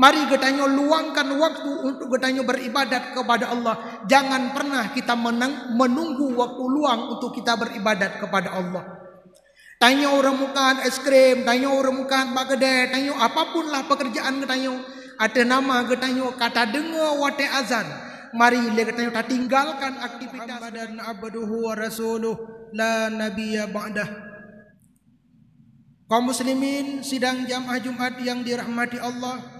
Mari getanya luangkan waktu untuk getanya beribadat kepada Allah. Jangan pernah kita menang, menunggu waktu luang untuk kita beribadat kepada Allah. Tanya orang mukaan es krim, tanya orang mukaan bagede, tanya apapun lah pekerjaan getanya. Ada nama getanya kata dengar wate azan. Mari dia tak tinggalkan aktivitas. Dan abduhu wa rasuluh la nabiya ba'dah. Kaum muslimin sidang jamaah Jumat yang dirahmati Allah.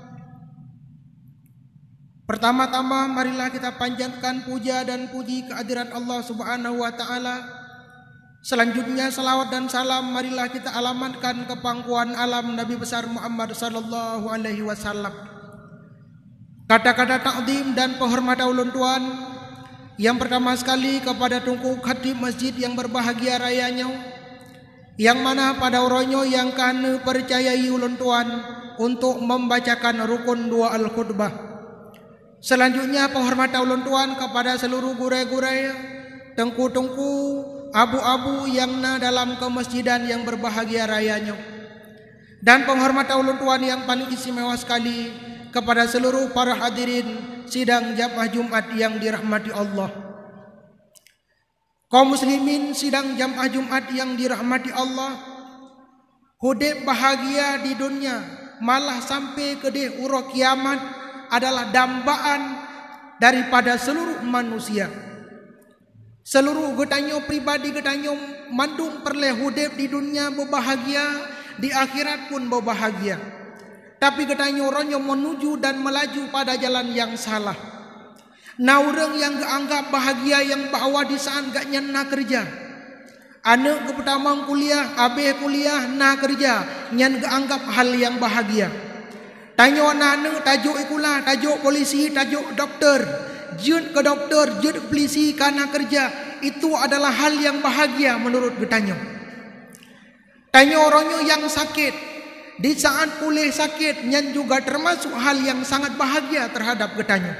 Pertama-tama marilah kita panjatkan puja dan puji kehadiran Allah Subhanahu wa taala. Selanjutnya salawat dan salam marilah kita alamatkan ke pangkuan alam Nabi besar Muhammad sallallahu alaihi wasallam. Kata-kata takzim dan penghormatan ulun tuan yang pertama sekali kepada tungku khatib masjid yang berbahagia rayanya yang mana pada uronyo yang kana percayai ulun tuan untuk membacakan rukun dua al-khutbah. Selanjutnya penghormatan ulun tuan kepada seluruh gurai-gurai Tengku-tengku abu-abu yang na dalam kemasjidan yang berbahagia rayanya Dan penghormatan ulun tuan yang paling istimewa sekali Kepada seluruh para hadirin sidang jamaah Jumat yang dirahmati Allah Kau muslimin sidang jamaah Jumat yang dirahmati Allah Hudib bahagia di dunia malah sampai ke deh uro kiamat adalah dambaan daripada seluruh manusia. Seluruh getanyo pribadi getanyo mandung perleh hudep di dunia berbahagia, di akhirat pun berbahagia. Tapi getanyo ronyo menuju dan melaju pada jalan yang salah. Naureng orang yang geanggap bahagia yang bawa di saat gak nyenna kerja. Anu ke pertama kuliah, abe kuliah, nak kerja. Nyen geanggap hal yang Bahagia. Tanya anak ni tajuk ikulah, tajuk polisi, tajuk doktor. jut ke doktor, jut ke polisi kerana kerja. Itu adalah hal yang bahagia menurut bertanya. Tanya orangnya yang sakit. Di saat pulih sakit, yang juga termasuk hal yang sangat bahagia terhadap bertanya.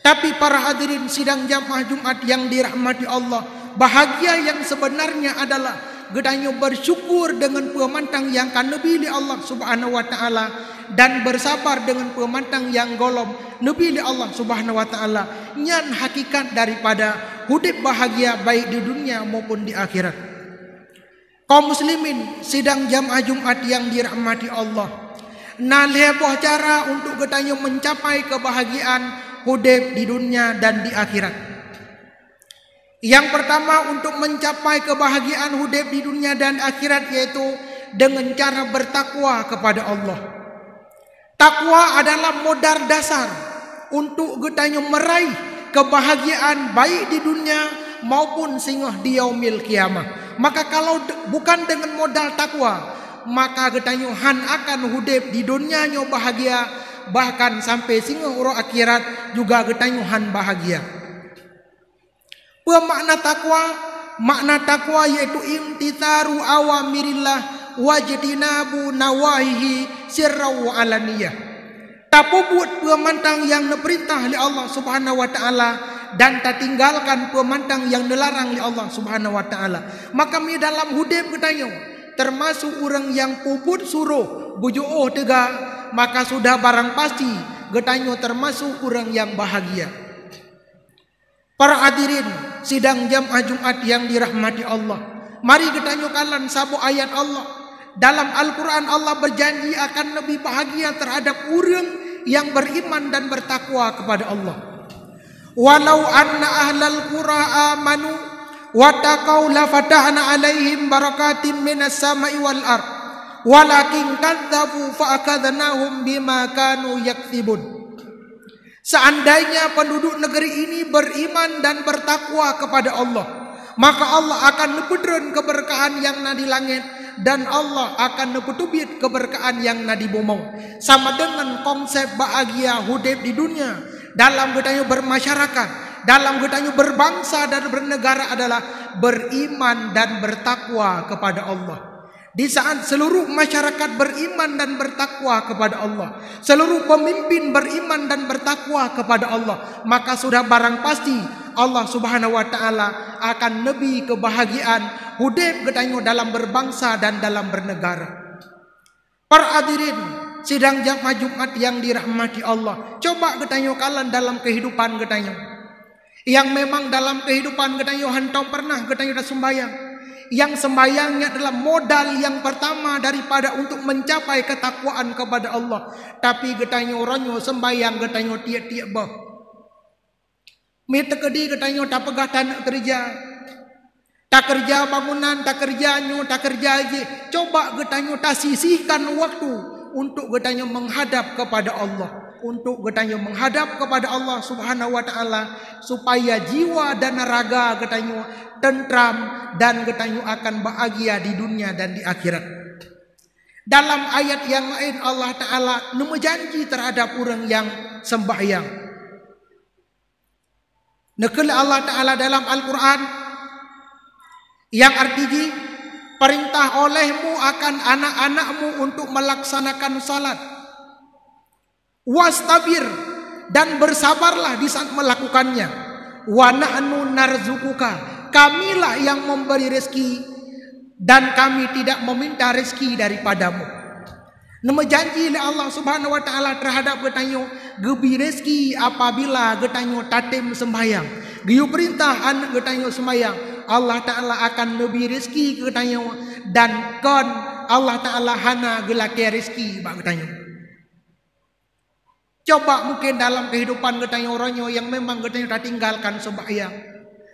Tapi para hadirin sidang jamaah Jumat yang dirahmati Allah, bahagia yang sebenarnya adalah gedanya bersyukur dengan pemantang yang kan li Allah Subhanahu wa taala dan bersabar dengan pemantang yang golom nabi li Allah Subhanahu wa taala nyan hakikat daripada hidup bahagia baik di dunia maupun di akhirat Kau muslimin sidang jamaah Jumat yang dirahmati Allah nalih buah cara untuk gedanya mencapai kebahagiaan hidup di dunia dan di akhirat. Yang pertama untuk mencapai kebahagiaan hidup di dunia dan akhirat yaitu dengan cara bertakwa kepada Allah. Takwa adalah modal dasar untuk kita meraih kebahagiaan baik di dunia maupun singgah di yaumil kiamah. Maka kalau bukan dengan modal takwa, maka kita han akan hidup di dunia nyoba bahagia bahkan sampai singgah urang akhirat juga kita han bahagia. Apa makna takwa? Makna takwa yaitu imtitharu awamirillah wajtinabu nawahihi sirru alaniyah. Tapi buat pemantang yang diperintah oleh Allah Subhanahu wa taala dan tak tinggalkan pemantang yang dilarang oleh Allah Subhanahu wa taala. Maka mi dalam hudib ketanyo termasuk orang yang puput suruh bujuk oh tega maka sudah barang pasti getanyo termasuk orang yang bahagia. Para hadirin sidang jamaah Jumat yang dirahmati Allah. Mari kita nyukalan sabu ayat Allah. Dalam Al-Quran Allah berjanji akan lebih bahagia terhadap orang yang beriman dan bertakwa kepada Allah. Walau anna ahlal qura amanu wa taqau la fatahna alaihim barakatim minas sama'i wal ardh walakin kadzabu fa akadnahum bima kanu yaktibun. Seandainya penduduk negeri ini beriman dan bertakwa kepada Allah, maka Allah akan nepudrun keberkahan yang na langit dan Allah akan nepudubit keberkahan yang na di Sama dengan konsep bahagia hidup di dunia dalam budaya bermasyarakat, dalam budaya berbangsa dan bernegara adalah beriman dan bertakwa kepada Allah. Di saat seluruh masyarakat beriman dan bertakwa kepada Allah Seluruh pemimpin beriman dan bertakwa kepada Allah Maka sudah barang pasti Allah subhanahu wa ta'ala akan nebi kebahagiaan Hudib ketanya dalam berbangsa dan dalam bernegara Para hadirin sidang jamaah Jumat yang dirahmati Allah Coba ketanya kalan dalam kehidupan ketanya Yang memang dalam kehidupan ketanya hantau pernah ketanya dah sembahyang yang sembayangnya adalah modal yang pertama daripada untuk mencapai ketakwaan kepada Allah. Tapi getanyo ronyo sembayang getanyo tiak tiap bah. Mita di getanyo tak pegah tanah kerja. Tak kerja bangunan, tak kerja nyu, tak kerja aje. Coba getanyo tak sisihkan waktu untuk getanyo menghadap kepada Allah untuk getanya menghadap kepada Allah Subhanahu wa taala supaya jiwa dan raga getanya tentram dan ketanyu akan bahagia di dunia dan di akhirat. Dalam ayat yang lain Allah Ta'ala nemu janji terhadap orang yang sembahyang. Nekel Allah Ta'ala dalam Al-Quran yang artinya perintah olehmu akan anak-anakmu untuk melaksanakan salat. Was tabir dan bersabarlah di saat melakukannya. Wa na'nu kamilah yang memberi rezeki dan kami tidak meminta rezeki daripadamu. Nama janji oleh Allah Subhanahu wa taala terhadap getanyo gebi rezeki apabila getanyo tatim sembahyang. Giu perintah anak getanyo sembahyang, Allah taala akan lebi rezeki ke dan kon Allah taala hana gelake rezeki bak getanyo. Coba mungkin dalam kehidupan getanyo orangnya yang memang getanyo tak tinggalkan sembahyang. So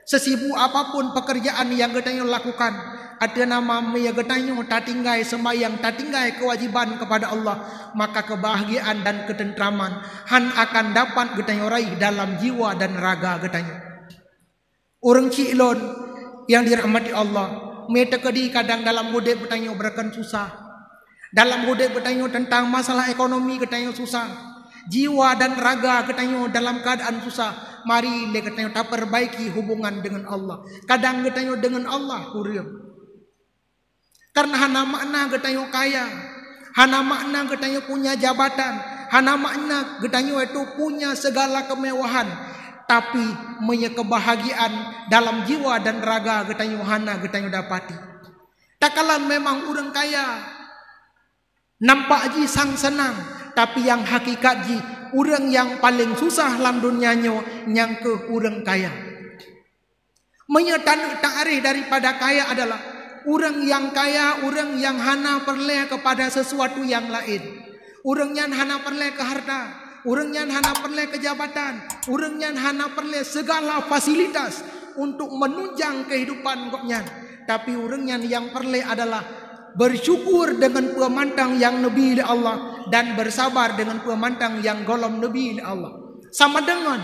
sesibuk apapun pekerjaan yang gedanya lakukan ada nama mi yang gedanya tak tinggai sembahyang tak tinggai kewajiban kepada Allah maka kebahagiaan dan ketentraman han akan dapat gedanya raih dalam jiwa dan raga gedanya orang cilon yang dirahmati Allah Meta kedi kadang dalam budek bertanya berikan susah dalam budek bertanya tentang masalah ekonomi bertanya susah jiwa dan raga bertanya dalam keadaan susah mari dia kata tak perbaiki hubungan dengan Allah. Kadang kita dengan Allah kurang. Karena hana makna kita kaya, hana makna kita punya jabatan, hana makna kita itu punya segala kemewahan. Tapi punya kebahagiaan dalam jiwa dan raga kita hana kita dapati. Tak kalah memang orang kaya, nampak ji sang senang. Tapi yang hakikat ji orang yang paling susah dalam dunianya yang ke orang kaya. Menyertai takrif daripada kaya adalah orang yang kaya, orang yang hana perle kepada sesuatu yang lain. Orang yang hana perle ke harta, orang yang hana perle ke jabatan, orang yang hana perle segala fasilitas untuk menunjang kehidupan goknya. Tapi orang yang yang perle adalah bersyukur dengan pemandang yang Nabi Allah dan bersabar dengan pemandang yang golom nabi Allah. Sama dengan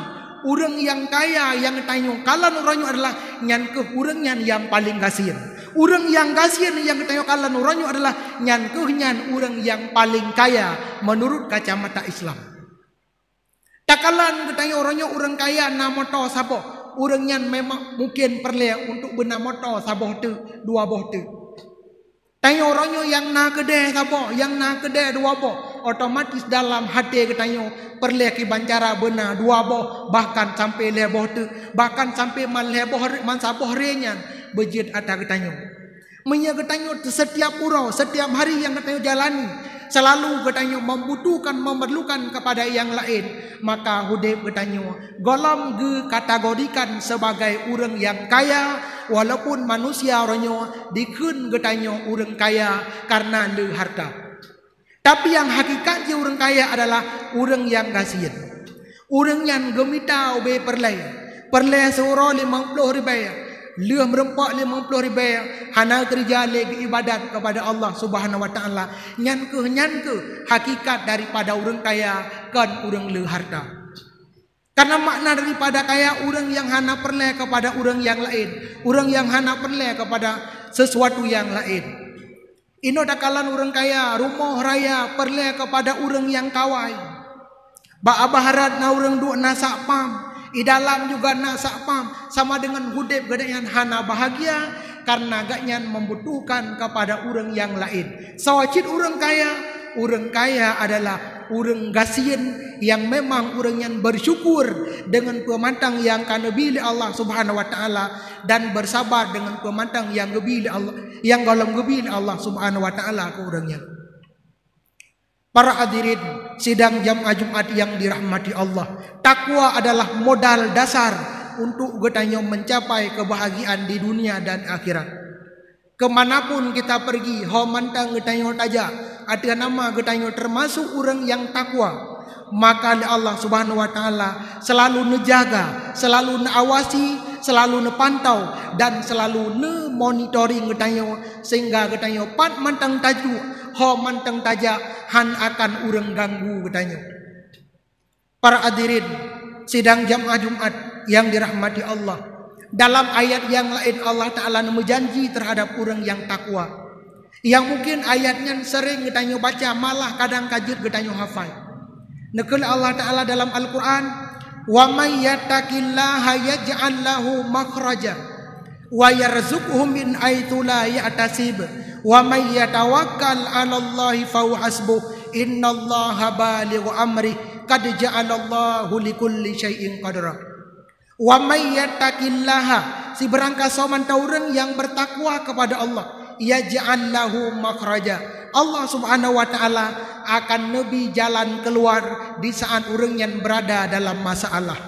orang yang kaya yang tanya kalan uranyo adalah yang ke orang yang paling kasihan. Orang yang kasihan yang tanya kalan uranyo adalah yang ke orang yang paling kaya menurut kacamata Islam. Tak Takalan bertanya orangnya orang kaya nama to sabo. Orangnya memang mungkin perlu untuk bernama to sabo tu dua bo tu. Tanya orangnya yang nak kedai sabo, yang nak kedai dua bo otomatis dalam hati kita yo perle ki banjara benar dua boh bahkan sampai leboh tu bahkan sampai man leboh man saboh renyan bejit ada kita yo menya kita yo setiap pura setiap hari yang kita yo jalani selalu kita yo membutuhkan memerlukan kepada yang lain maka hudep kita yo golam ge kategorikan sebagai orang yang kaya walaupun manusia ronyo dikun kita yo orang kaya karena le harta tapi yang hakikatnya orang kaya adalah orang yang kasihan. Orang yang gemita ube perlai. Perlai seorang lima puluh ribaya. Lihat merempak lima puluh ribaya. Hana kerja lagi ibadat kepada Allah subhanahu wa ta'ala. Nyanku, nyanku hakikat daripada orang kaya kan orang le harta. Karena makna daripada kaya orang yang hana perlay kepada orang yang lain. Orang yang hana perlay kepada sesuatu yang lain. Ino ada kalan orang kaya, rumah raya perle kepada orang yang kawai. Ba abaharat na orang dua na sakpam, i dalam juga na sakpam sama dengan hudep gede yang hana bahagia karena gaknya membutuhkan kepada orang yang lain. Sawacit orang kaya, orang kaya adalah urang gasian yang memang urang yang bersyukur dengan pemantang yang kana bila Allah Subhanahu wa taala dan bersabar dengan pemantang yang gebil Allah yang golong gebil Allah Subhanahu wa taala ke urangnya. Para hadirin sidang jam Jumat yang dirahmati Allah, takwa adalah modal dasar untuk getanya mencapai kebahagiaan di dunia dan akhirat kemanapun kita pergi ho mandang getanyo taja ada nama getanyo termasuk orang yang takwa maka Allah subhanahu wa ta'ala selalu menjaga, selalu mengawasi, selalu nepantau dan selalu ne monitoring getanyo sehingga getanyo pat mantang taju ho mantang taja han akan urang ganggu getanyo para adirin, sidang jamaah Jumat yang dirahmati Allah dalam ayat yang lain Allah Ta'ala menjanji terhadap orang yang takwa Yang mungkin ayatnya sering kita baca Malah kadang kajit kita hafal Nekul Allah Ta'ala dalam Al-Quran Wa may yattaqillaha yaj'al lahu makhraja wa yarzuquhum min aitu la ya'tasib wa may yatawakkal 'ala Allahi fa huwa hasbuh innallaha balighu amri kad ja'ala Allahu likulli shay'in qadra Wa mayyattaqillaha si berangka soman taurun yang bertakwa kepada Allah yaj'al lahu makhraja. Allah Subhanahu wa taala akan nebi jalan keluar di saat urang yang berada dalam masalah.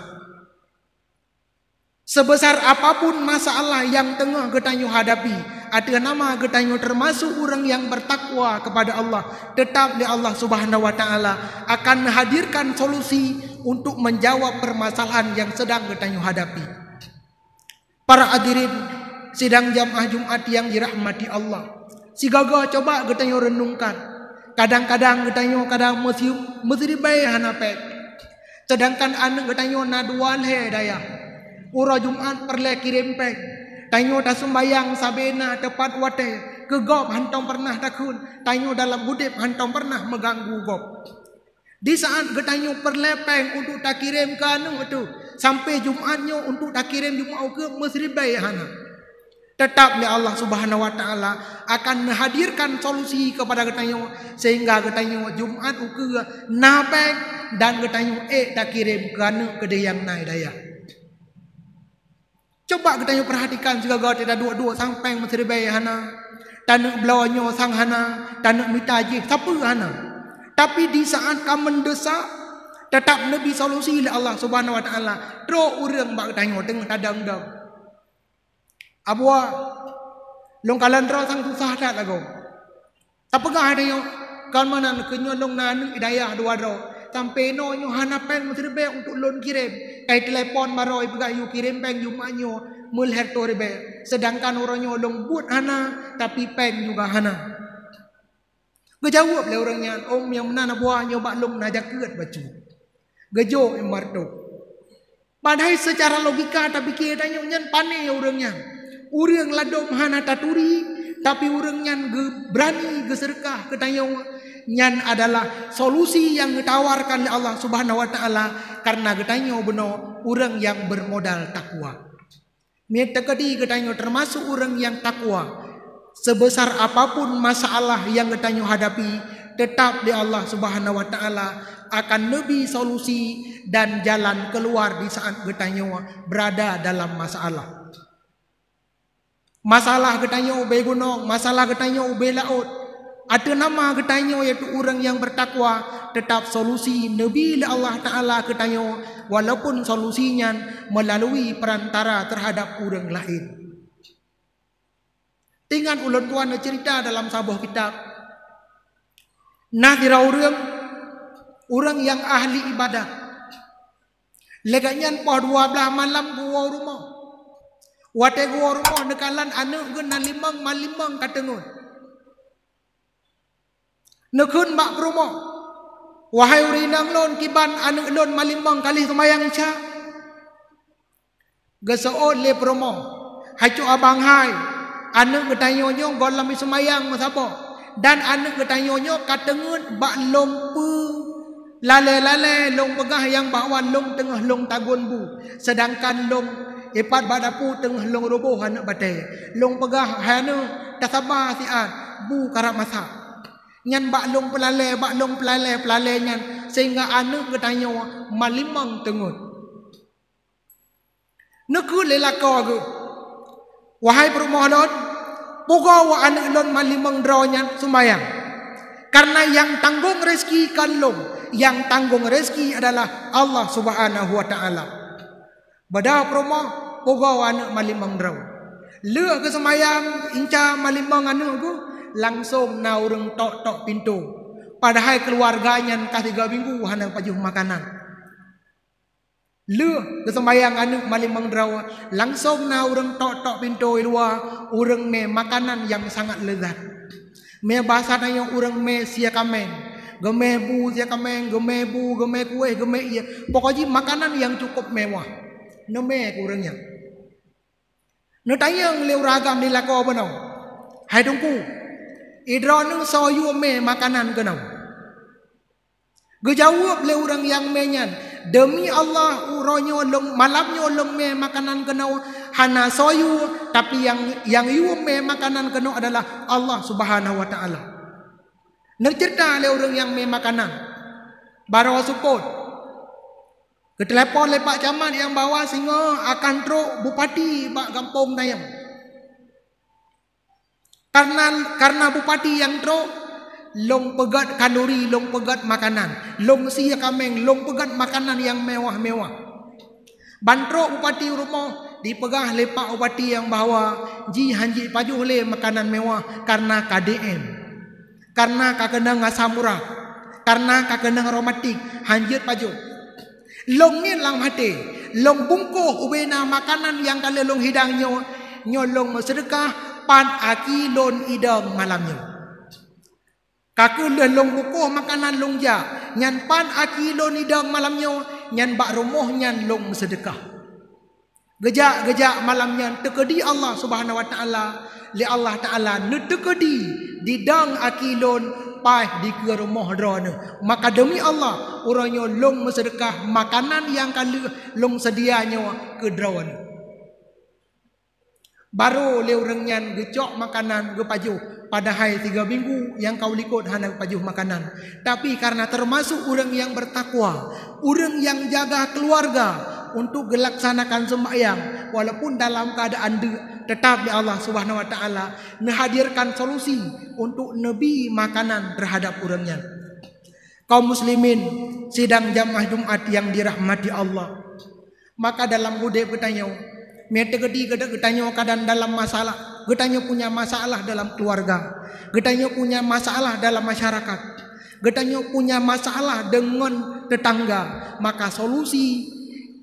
Sebesar apapun masalah yang tengah kita hadapi, ada nama gedanya termasuk orang yang bertakwa kepada Allah tetap di Allah Subhanahu wa taala akan hadirkan solusi untuk menjawab permasalahan yang sedang gedanya hadapi para hadirin sidang jamaah Jumat yang dirahmati Allah si gagah coba gedanya renungkan kadang-kadang gedanya kadang mesti mesti bae hanape sedangkan anak gedanya naduan he daya Ura Jumat perlu kirim pek Tanya dah sembayang sabena tepat wate. kegop gop pernah takun. Tanya dalam budip hantong pernah mengganggu gop. Di saat getanya perlepeng untuk tak kirim ke anu itu. Sampai Jumatnya untuk tak kirim Jumat ke Mesri Bayahana. Tetap Allah subhanahu wa ta'ala akan menghadirkan solusi kepada getanya. Sehingga getanya Jumat ke nabeng dan getanya eh tak kirim ke anu ke dayang naik dayang. Coba kita perhatikan juga kau tidak dua-dua sampai menteri bayi hana. Tanuk belawanya sang hana. Tanuk minta ajih. Siapa hana? Tapi di saat kamu mendesak, tetap Nabi solusi oleh Allah subhanahu wa ta'ala. Teruk orang bak tanya dengan tadang kau. Apa? Long kalan terang sang susah tak lagu. Tapi kau ada yang kau mana kenyolong nanuk idayah dua-dua. Kampeno nyu hana pen menerima untuk loan kirim. Kai telepon maroi pegah yu kirim pen yu manyo mul herto ribe. Sedangkan orang nyu long buat hana tapi pen juga hana. Gejawab le lah orangnya om yang mana buah nyu bak long naja kuat baju. Gejo emardo. Padahal secara logika tapi kira nyu nyan pane lah orangnya. Urang ladom hana taturi tapi orangnya berani geserkah ketanyong nyan adalah solusi yang ditawarkan Allah Subhanahu wa taala karena getanyo beno orang yang bermodal takwa. Mete kedi getanyo termasuk orang yang takwa. Sebesar apapun masalah yang getanyo hadapi, tetap di Allah Subhanahu wa taala akan lebih solusi dan jalan keluar di saat getanyo berada dalam masalah. Masalah getanyo begono, masalah getanyo belaot, ada nama ketanya iaitu orang yang bertakwa tetap solusi Nabi Allah Ta'ala ketanya walaupun solusinya melalui perantara terhadap orang lain dengan ulun tuan cerita dalam sebuah kitab nah kira orang orang yang ahli ibadah leganyan pada dua belah malam gua rumah Wate gua rumah nekalan anak gua nalimang malimang katengun. Nukun mak berumo. Wahai urinang non kiban anu non malimbang kali semayang cha. Gesoon le promo. Hacu abang hai. Anak ketanyo nyo golam semayang masapa. Dan anu ketanyo nyo katengut bak lompu. Lale-lale long pegah yang bawan long tengah long tagun bu. Sedangkan long Epat badapu tengah long roboh anak batai. Long pegah hanu tasabah siat bu karak Nyan baklong pelale, baklong pelale, pelale nyan. Sehingga anak ketanya, malimang tengut. Neku lelaka aku. Wahai perumah lon, puga wa anak lon malimang dronya sumayang. Karena yang tanggung rezeki kan long, Yang tanggung rezeki adalah Allah subhanahu wa ta'ala. Bada perumah, puga wa anak malimang draw. Lua ke semayang, inca malimang anak aku langsung naureng tok tok pintu. Padahal keluarganya entah tiga minggu hanang pajuh makanan. Lu kesembayang anu maling mengdrawa langsung naureng tok tok pintu luar ureng me makanan yang sangat lezat. Me bahasa na yang ureng me sia kameng. Geme bu sia kameng, geme bu, geme kue, geme iya. Pokoknya makanan yang cukup mewah. Neme kurangnya. Nutanya yang agam di lakau benau. Hai tunggu. Idra ni soyu me makanan ke nau. Gejawab le orang yang menyan. Demi Allah uronyo long malamnyo long me makanan ke nau hana soyu tapi yang yang yu me makanan ke adalah Allah Subhanahu wa taala. Nak cerita le orang yang me makanan. Baru support. Ketelepon le Pak Camat yang bawa singo akan tro bupati bak kampung dayam. Karena karena bupati yang tro long pegat kanduri, long pegat makanan, long sia kameng, long pegat makanan yang mewah-mewah. Bantro bupati rumah dipegah lepak bupati yang bawa ji hanji pajuh le makanan mewah karena KDM. Karena kakenang murah, karena kakenang romantik hanjir pajuh. Long ni lang mate, long bungkuh ubena makanan yang kala long hidangnya nyolong masyarakat empat akilon ida malamnya. Kaku leh long bukuh makanan long ja. Nyan pan akilon ida malamnya. Nyan bak rumuh nyan long sedekah. Gejak-gejak malamnya tekedi Allah subhanahu wa ta'ala. Li Allah ta'ala ne tekedi. Didang akilon pah di ke rumah rana. Maka demi Allah. Uranya long sedekah makanan yang kalu long sedianya ke drone. Baru leu rengyan gecok makanan pada Padahal tiga minggu yang kau likut hanang pajuh makanan. Tapi karena termasuk orang yang bertakwa. Orang yang jaga keluarga. Untuk gelaksanakan sembahyang. Walaupun dalam keadaan de, tetap di Allah subhanahu wa ta'ala. Menghadirkan solusi untuk nebi makanan terhadap orangnya. Kau muslimin sidang jamah Jumat yang dirahmati Allah. Maka dalam budaya bertanya. Mereka gede gede getanya keadaan dalam masalah. Getanya punya masalah dalam keluarga. Getanya punya masalah dalam masyarakat. Getanya punya masalah dengan tetangga. Maka solusi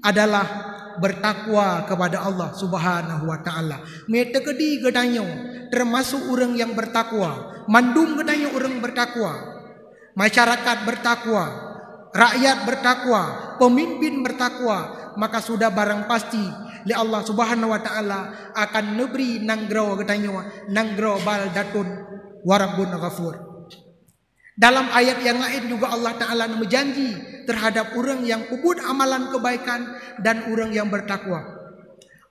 adalah bertakwa kepada Allah Subhanahu wa taala. Mete gede getanya termasuk orang yang bertakwa. mandum Mandung getanya orang bertakwa. Masyarakat bertakwa. Rakyat bertakwa, pemimpin bertakwa, maka sudah barang pasti le Allah Subhanahu wa taala akan neberi nanggro katanya nanggro bal datun warabun ghafur dalam ayat yang lain juga Allah taala menjanji terhadap orang yang ubud amalan kebaikan dan orang yang bertakwa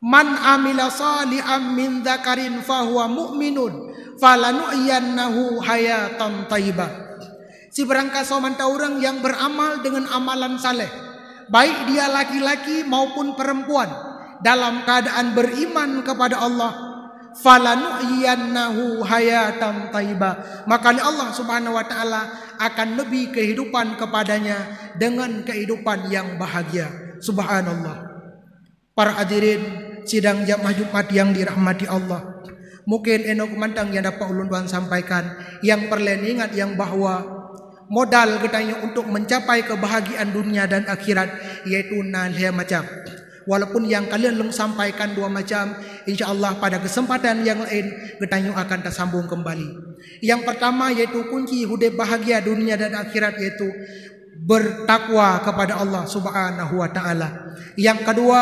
man amila salihan min dzakarin fahuwa mu'minun falanu'yannahu hayatan thayyibah Si berangkat soman orang yang beramal dengan amalan saleh, baik dia laki-laki maupun perempuan, dalam keadaan beriman kepada Allah falanuhyiyannahu hayatan taiba maka Allah Subhanahu wa taala akan lebih kehidupan kepadanya dengan kehidupan yang bahagia subhanallah para hadirin sidang jamaah Jumat yang dirahmati Allah mungkin enok mantang yang dapat ulun tuan sampaikan yang perlindungan yang bahwa modal kita untuk mencapai kebahagiaan dunia dan akhirat yaitu nalhe macam Walaupun yang kalian belum sampaikan dua macam, insya Allah pada kesempatan yang lain, getanyu akan tersambung kembali. Yang pertama yaitu kunci hude bahagia dunia dan akhirat yaitu bertakwa kepada Allah Subhanahu wa taala. Yang kedua,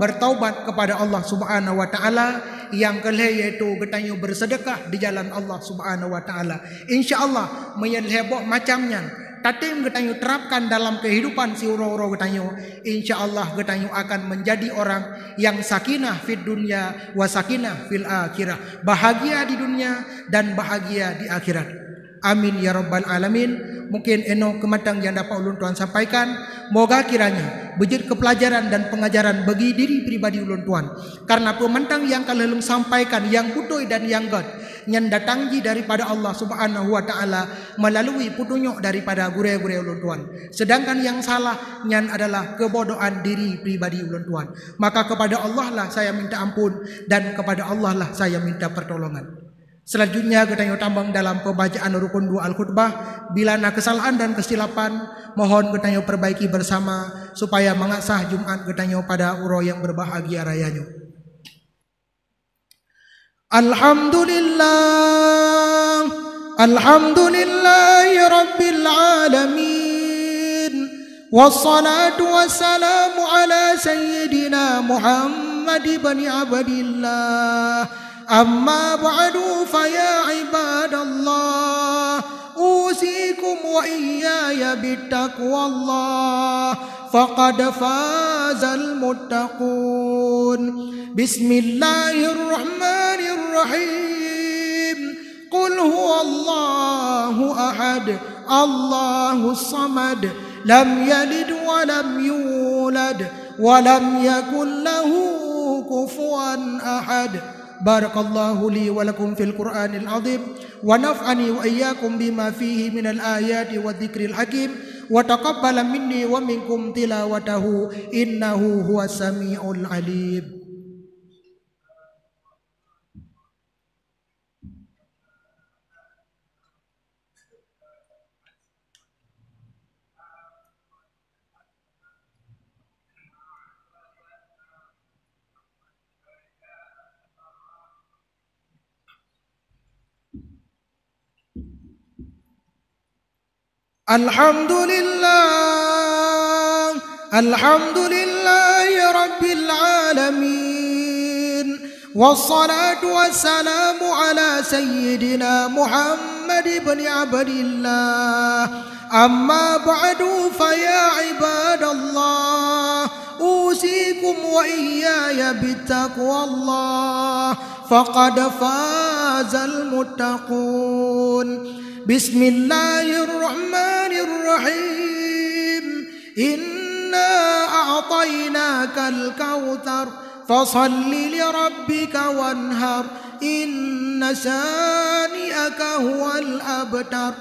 bertaubat kepada Allah Subhanahu wa taala. Yang kelima yaitu getanyu bersedekah di jalan Allah Subhanahu wa taala. Insya Allah menyelebok macamnya tatim getanyu terapkan dalam kehidupan si uro-uro getanyu insya Allah getanyu akan menjadi orang yang sakinah fit dunia wa sakinah fil akhirah bahagia di dunia dan bahagia di akhirat Amin ya rabbal alamin. Mungkin eno kematang yang dapat ulun tuan sampaikan. Moga kiranya bejut kepelajaran dan pengajaran bagi diri pribadi ulun tuan. Karena pemantang yang kalelung sampaikan yang putoi dan yang god yang datangji daripada Allah Subhanahu wa taala melalui putunyok daripada gure-gure ulun tuan. Sedangkan yang salah yang adalah kebodohan diri pribadi ulun tuan. Maka kepada Allah lah saya minta ampun dan kepada Allah lah saya minta pertolongan. Selanjutnya kita yang tambang dalam pembacaan rukun dua al khutbah bila ada kesalahan dan kesilapan mohon kita yang perbaiki bersama supaya mengasah Jumat kita yang pada uro yang berbahagia rayanya. Alhamdulillah, Alhamdulillahirobbilalamin, wassalatu wassalamu ala sayyidina Muhammad ibni Abdillah. أما بعد فيا عباد الله أوصيكم وإياي بتقوى الله فقد فاز المتقون بسم الله الرحمن الرحيم قل هو الله أحد الله الصمد لم يلد ولم يولد ولم يكن له كفوا أحد بارك الله لي ولكم في القرآن العظيم ونفعني وإياكم بما فيه من الآيات والذكر الحكيم وتقبل مني ومنكم تلاوته إنه هو السميع العليم الحمد لله الحمد لله رب العالمين والصلاة والسلام على سيدنا محمد بن عبد الله أما بعد فيا عباد الله أوصيكم وإياي بتقوى الله فقد فاز المتقون بسم الله الرحمن الرحيم إنا أعطيناك الكوثر فصل لربك وانهر إن شانئك هو الأبتر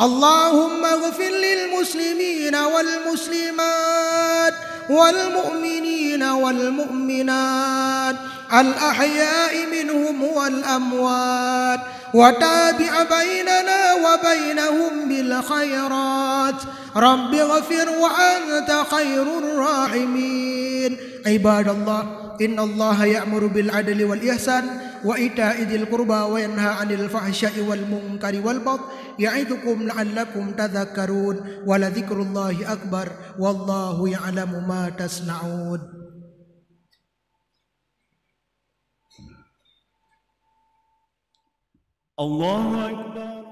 اللهم اغفر للمسلمين والمسلمات والمؤمنين والمؤمنات الأحياء منهم والأموات وتابع بيننا وبينهم بالخيرات رب اغفر وأنت خير الراحمين عباد الله إن الله يأمر بالعدل والإحسان وإيتاء ذي القربى وينهى عن الفحشاء والمنكر والبغي يعظكم لعلكم تذكرون ولذكر الله أكبر والله يعلم ما تصنعون Allahu Akbar.